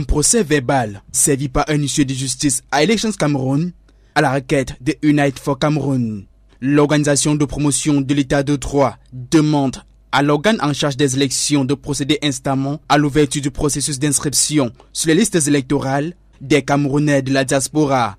un procès verbal servi par un issue de justice à Elections Cameroun à la requête de Unite for Cameroun. L'organisation de promotion de l'état de droit demande à l'organe en charge des élections de procéder instamment à l'ouverture du processus d'inscription sur les listes électorales des Camerounais de la diaspora.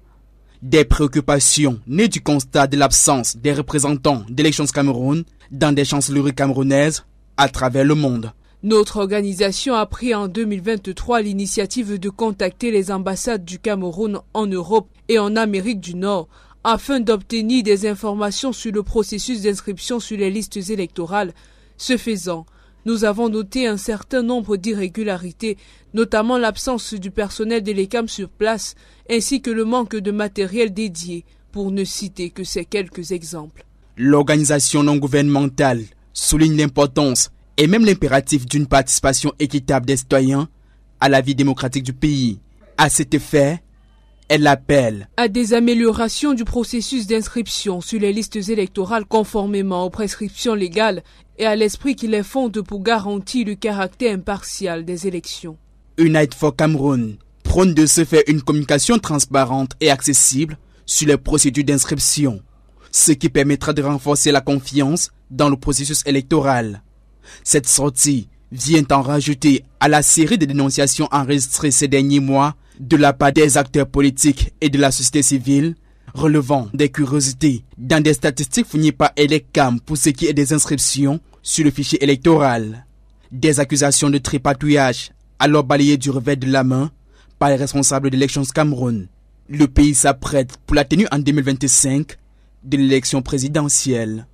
Des préoccupations nées du constat de l'absence des représentants d'Elections Cameroun dans des chancelleries camerounaises à travers le monde. Notre organisation a pris en 2023 l'initiative de contacter les ambassades du Cameroun en Europe et en Amérique du Nord afin d'obtenir des informations sur le processus d'inscription sur les listes électorales. Ce faisant, nous avons noté un certain nombre d'irrégularités, notamment l'absence du personnel de l'ECAM sur place, ainsi que le manque de matériel dédié, pour ne citer que ces quelques exemples. L'organisation non gouvernementale souligne l'importance et même l'impératif d'une participation équitable des citoyens à la vie démocratique du pays. À cet effet, elle appelle à des améliorations du processus d'inscription sur les listes électorales conformément aux prescriptions légales et à l'esprit qui les fonde pour garantir le caractère impartial des élections. Unite for Cameroun prône de se faire une communication transparente et accessible sur les procédures d'inscription, ce qui permettra de renforcer la confiance dans le processus électoral. Cette sortie vient en rajouter à la série de dénonciations enregistrées ces derniers mois de la part des acteurs politiques et de la société civile, relevant des curiosités dans des statistiques fournies par Elecam pour ce qui est des inscriptions sur le fichier électoral. Des accusations de tripatouillage alors balayées du revers de la main par les responsables d'élections Cameroun. Le pays s'apprête pour la tenue en 2025 de l'élection présidentielle.